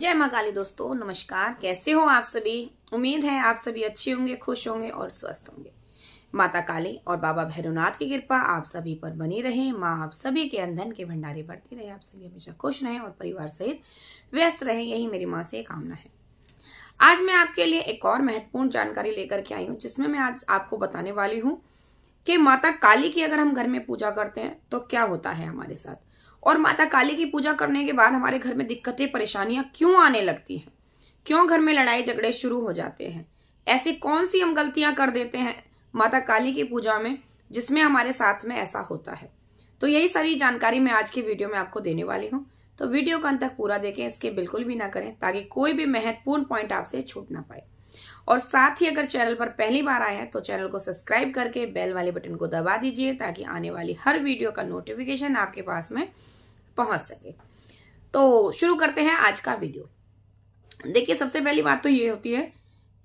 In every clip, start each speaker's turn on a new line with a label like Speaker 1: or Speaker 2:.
Speaker 1: जय माँ काली दोस्तों नमस्कार कैसे हो आप सभी उम्मीद है आप सभी अच्छे होंगे खुश होंगे और स्वस्थ होंगे माता काली और बाबा भैरवनाथ की कृपा आप सभी पर बनी रहे माँ आप सभी के अंधन के भंडारे बढ़ती रहे आप सभी हमेशा खुश रहें और परिवार सहित व्यस्त रहे यही मेरी माँ से कामना है आज मैं आपके लिए एक और महत्वपूर्ण जानकारी लेकर के आई हूँ जिसमें मैं आज आपको बताने वाली हूँ कि माता काली की अगर हम घर में पूजा करते हैं तो क्या होता है हमारे साथ और माता काली की पूजा करने के बाद हमारे घर में दिक्कतें परेशानियां क्यों आने लगती हैं क्यों घर में लड़ाई झगड़े शुरू हो जाते हैं ऐसी कौन सी हम गलतियां कर देते हैं माता काली की पूजा में जिसमें हमारे साथ में ऐसा होता है तो यही सारी जानकारी मैं आज की वीडियो में आपको देने वाली हूँ तो वीडियो का अंत तक पूरा देखें इसके बिल्कुल भी ना करें ताकि कोई भी महत्वपूर्ण पॉइंट आपसे छूट ना पाए और साथ ही अगर चैनल पर पहली बार आए हैं तो चैनल को सब्सक्राइब करके बेल वाले बटन को दबा दीजिए ताकि आने वाली हर वीडियो का नोटिफिकेशन आपके पास में पहुंच सके तो शुरू करते हैं आज का वीडियो देखिए सबसे पहली बात तो ये होती है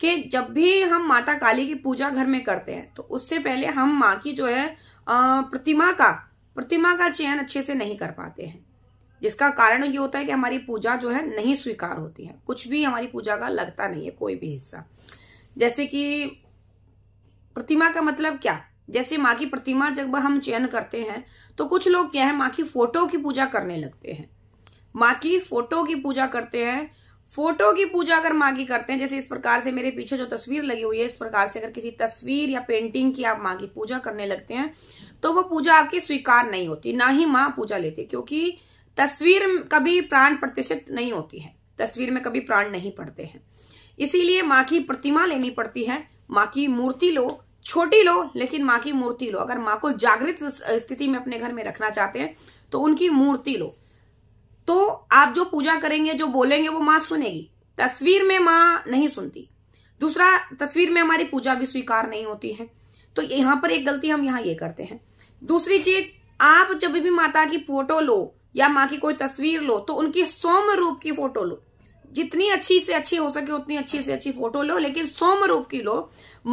Speaker 1: कि जब भी हम माता काली की पूजा घर में करते हैं तो उससे पहले हम माँ की जो है प्रतिमा का प्रतिमा का चयन अच्छे से नहीं कर पाते हैं जिसका कारण ये होता है कि हमारी पूजा जो है नहीं स्वीकार होती है कुछ भी हमारी पूजा का लगता नहीं है कोई भी हिस्सा जैसे कि प्रतिमा का मतलब क्या जैसे माँ की प्रतिमा जब हम चयन करते हैं तो कुछ लोग क्या है माँ की फोटो की पूजा करने लगते हैं माँ की फोटो की पूजा करते हैं फोटो की पूजा अगर माँ की करते हैं जैसे इस प्रकार से मेरे पीछे जो तस्वीर लगी हुई है इस प्रकार से अगर किसी तस्वीर या पेंटिंग की आप माँ की पूजा करने लगते हैं तो वो पूजा आपकी स्वीकार नहीं होती ना ही माँ पूजा लेती क्योंकि तस्वीर कभी प्राण प्रतिष्ठित नहीं होती है तस्वीर में कभी प्राण नहीं पड़ते हैं इसीलिए माँ की प्रतिमा लेनी पड़ती है माँ की मूर्ति लो छोटी लो लेकिन माँ की मूर्ति लो अगर माँ को जागृत स्थिति में अपने घर में रखना चाहते हैं तो उनकी मूर्ति लो तो आप जो पूजा करेंगे जो बोलेंगे वो माँ सुनेगी तस्वीर में माँ नहीं सुनती दूसरा तस्वीर में हमारी पूजा भी स्वीकार नहीं होती है तो यहाँ पर एक गलती हम यहाँ ये करते हैं दूसरी चीज आप जब भी माता की फोटो लो या माँ की कोई तस्वीर लो तो उनकी सोम रूप की फोटो लो जितनी अच्छी से अच्छी हो सके उतनी अच्छी से अच्छी फोटो लो लेकिन सोम रूप की लो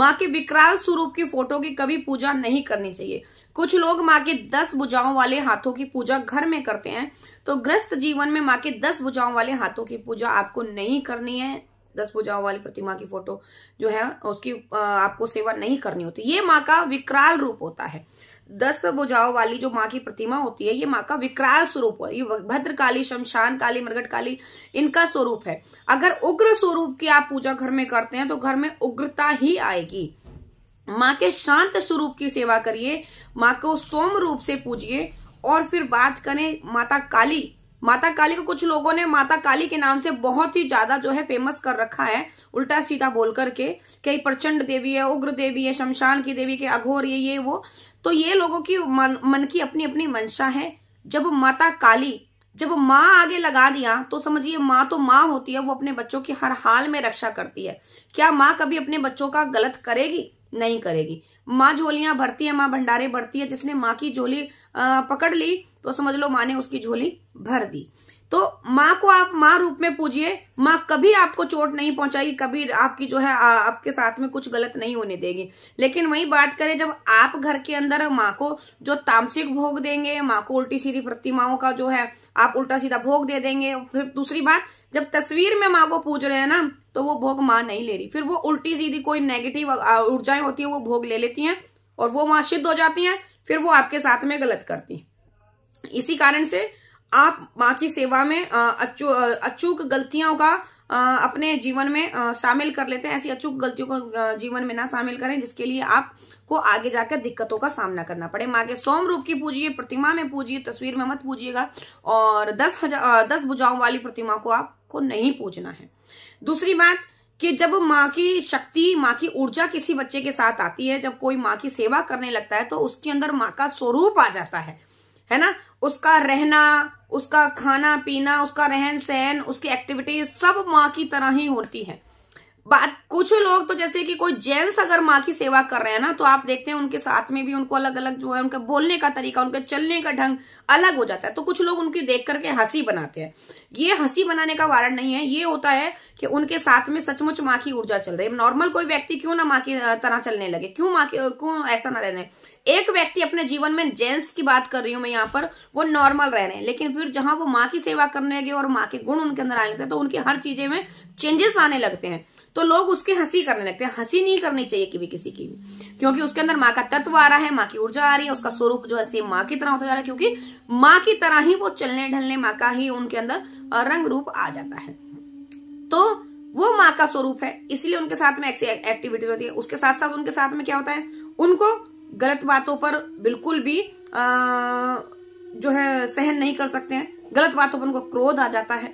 Speaker 1: माँ के विकराल स्वरूप की फोटो की कभी पूजा नहीं करनी चाहिए कुछ लोग माँ के दस बुझाओं वाले हाथों की पूजा घर में करते हैं तो ग्रस्त जीवन में माँ के दस बुझाओं वाले हाथों की पूजा आपको नहीं करनी है दस बुझाओं वाली प्रतिमा की फोटो जो है उसकी आपको सेवा नहीं करनी होती ये माँ का विकराल रूप होता है दस बुझाओ वाली जो माँ की प्रतिमा होती है ये माँ का विकराल स्वरूप है ये भद्रकाली शमशान काली मरगट काली इनका स्वरूप है अगर उग्र स्वरूप की आप पूजा घर में करते हैं तो घर में उग्रता ही आएगी माँ के शांत स्वरूप की सेवा करिए माँ को सोम रूप से पूजिए और फिर बात करें माता काली माता काली को कुछ लोगों ने माता काली के नाम से बहुत ही ज्यादा जो है फेमस कर रखा है उल्टा सीधा बोल करके कई प्रचंड देवी है उग्र देवी है शमशान की देवी के अघोर ये ये वो तो ये लोगों की मन, मन की अपनी अपनी मंशा है जब माता काली जब माँ आगे लगा दिया तो समझिए माँ तो माँ होती है वो अपने बच्चों की हर हाल में रक्षा करती है क्या माँ कभी अपने बच्चों का गलत करेगी नहीं करेगी माँ झोलियां भरती है माँ भंडारे भरती है जिसने माँ की झोली पकड़ ली तो समझ लो माँ ने उसकी झोली भर दी तो माँ को आप माँ रूप में पूजिए माँ कभी आपको चोट नहीं पहुंचाएगी कभी आपकी जो है आ, आपके साथ में कुछ गलत नहीं होने देगी लेकिन वही बात करें जब आप घर के अंदर माँ को जो तामसिक भोग देंगे माँ को उल्टी सीधी प्रतिमाओं का जो है आप उल्टा सीधा भोग दे देंगे फिर दूसरी बात जब तस्वीर में माँ को पूज रहे हैं ना तो वो भोग माँ नहीं ले रही फिर वो उल्टी सीधी कोई नेगेटिव ऊर्जाएं होती हैं वो भोग ले लेती हैं और वो वहां सिद्ध हो जाती हैं फिर वो आपके साथ में गलत करती इसी कारण से आप माँ की सेवा में अचूक गलतियों का अपने जीवन में शामिल कर लेते हैं ऐसी अचूक गलतियों को जीवन में ना शामिल करें जिसके लिए आपको आगे जाकर दिक्कतों का सामना करना पड़े माँ के सोम रूप की पूजिए प्रतिमा में पूजिए तस्वीर में मत पूजिएगा और दस हजार दस भुजाओं वाली प्रतिमा को आपको नहीं पूजना है दूसरी बात कि जब माँ की शक्ति माँ की ऊर्जा किसी बच्चे के साथ आती है जब कोई माँ की सेवा करने लगता है तो उसके अंदर माँ का स्वरूप आ जाता है है ना उसका रहना उसका खाना पीना उसका रहन सहन उसकी एक्टिविटीज सब माँ की तरह ही होती है बात कुछ लोग तो जैसे कि कोई जेंट्स अगर माँ की सेवा कर रहे हैं ना तो आप देखते हैं उनके साथ में भी उनको अलग अलग जो है उनके बोलने का तरीका उनके चलने का ढंग अलग हो जाता है तो कुछ लोग उनकी देख करके हंसी बनाते हैं ये हंसी बनाने का वारण नहीं है ये होता है कि उनके साथ में सचमुच माँ की ऊर्जा चल रही है नॉर्मल कोई व्यक्ति क्यों ना माँ की तरह चलने लगे क्यों माँ की क्यों ऐसा ना रहने एक व्यक्ति अपने जीवन में जेंट्स की बात कर रही हूं मैं यहाँ पर वो नॉर्मल रह रहे हैं लेकिन फिर जहां वो माँ की सेवा करने लगे और माँ के गुण उनके अंदर आने लगते हैं तो उनकी हर चीजें में चेंजेस आने लगते हैं तो लोग उसके हंसी करने लगते हैं हंसी नहीं करनी चाहिए कभी किसी की भी क्योंकि उसके अंदर माँ का तत्व आ रहा है माँ की ऊर्जा आ रही है उसका स्वरूप जो है माँ की तरह होता जा रहा है क्योंकि माँ की तरह ही वो चलने ढलने माँ का ही उनके अंदर रंग रूप आ जाता है तो वो माँ का स्वरूप है इसलिए उनके साथ में एक्टिविटीज होती है उसके साथ साथ उनके साथ में क्या होता है उनको गलत बातों पर बिल्कुल भी जो है सहन नहीं कर सकते हैं गलत बातों पर उनको क्रोध आ जाता है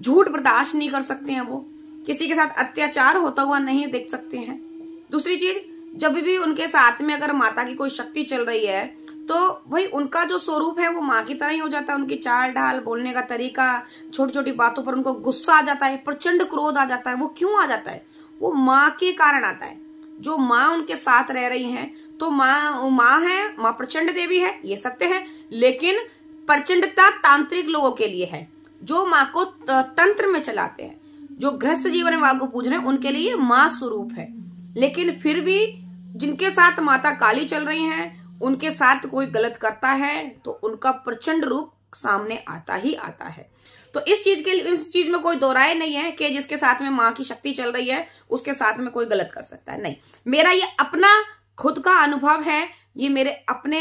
Speaker 1: झूठ बर्दाश्त नहीं कर सकते हैं वो किसी के साथ अत्याचार होता हुआ नहीं देख सकते हैं दूसरी चीज जब भी उनके साथ में अगर माता की कोई शक्ति चल रही है तो भाई उनका जो स्वरूप है वो माँ की तरह ही हो जाता है उनकी चाल ढाल बोलने का तरीका छोटी छोटी बातों पर उनको गुस्सा आ जाता है प्रचंड क्रोध आ जाता है वो क्यों आ जाता है वो माँ के कारण आता है जो माँ उनके साथ रह रही है तो माँ माँ है माँ प्रचंड देवी है ये सत्य है लेकिन प्रचंडता तांत्रिक लोगों के लिए है जो माँ को तंत्र में चलाते हैं जो गृहस्थ जीवन में को पूज रहे हैं उनके लिए माँ स्वरूप है लेकिन फिर भी जिनके साथ माता काली चल रही हैं उनके साथ कोई गलत करता है तो उनका प्रचंड रूप सामने आता ही आता है तो इस चीज के इस चीज में कोई दो राय नहीं है कि जिसके साथ में माँ की शक्ति चल रही है उसके साथ में कोई गलत कर सकता है नहीं मेरा ये अपना खुद का अनुभव है ये मेरे अपने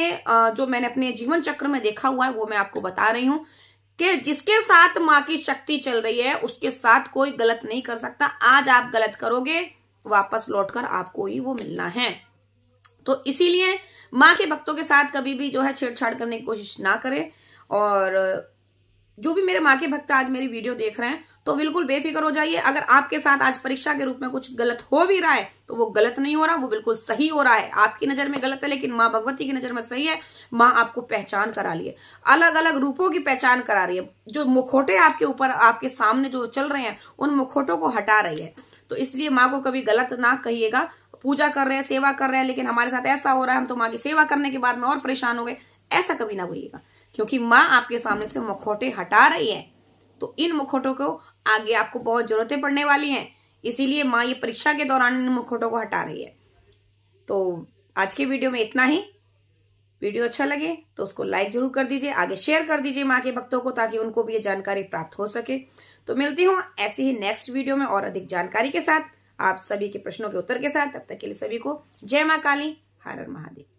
Speaker 1: जो मैंने अपने जीवन चक्र में देखा हुआ है वो मैं आपको बता रही हूँ कि जिसके साथ माँ की शक्ति चल रही है उसके साथ कोई गलत नहीं कर सकता आज आप गलत करोगे वापस लौटकर आपको ही वो मिलना है तो इसीलिए माँ के भक्तों के साथ कभी भी जो है छेड़छाड़ करने की कोशिश ना करें और जो भी मेरे माँ के भक्त आज मेरी वीडियो देख रहे हैं तो बिल्कुल बेफिक्र हो जाइए अगर आपके साथ आज परीक्षा के रूप में कुछ गलत हो भी रहा है तो वो गलत नहीं हो रहा वो बिल्कुल सही हो रहा है आपकी नजर में गलत है लेकिन माँ भगवती की नजर में सही है माँ आपको पहचान करा लिए है अलग अलग रूपों की पहचान करा रही है जो मुखोटे आपके ऊपर आपके सामने जो चल रहे हैं उन मुखोटों को हटा रही है तो इसलिए माँ को कभी गलत ना कहिएगा पूजा कर रहे हैं सेवा कर रहे हैं लेकिन हमारे साथ ऐसा हो रहा है हम तो माँ की सेवा करने के बाद में और परेशान हो गए ऐसा कभी ना बोलिएगा क्योंकि माँ आपके सामने से मुखौटे हटा रही है तो इन मुखौटों को आगे आपको बहुत जरूरतें पड़ने वाली हैं इसीलिए माँ ये परीक्षा के दौरान इन मुखौटों को हटा रही है तो आज के वीडियो में इतना ही वीडियो अच्छा लगे तो उसको लाइक जरूर कर दीजिए आगे शेयर कर दीजिए माँ के भक्तों को ताकि उनको भी ये जानकारी प्राप्त हो सके तो मिलती हूँ ऐसे ही नेक्स्ट वीडियो में और अधिक जानकारी के साथ आप सभी के प्रश्नों के उत्तर के साथ तब तक के लिए सभी को जय माँ काली हर हर महादेव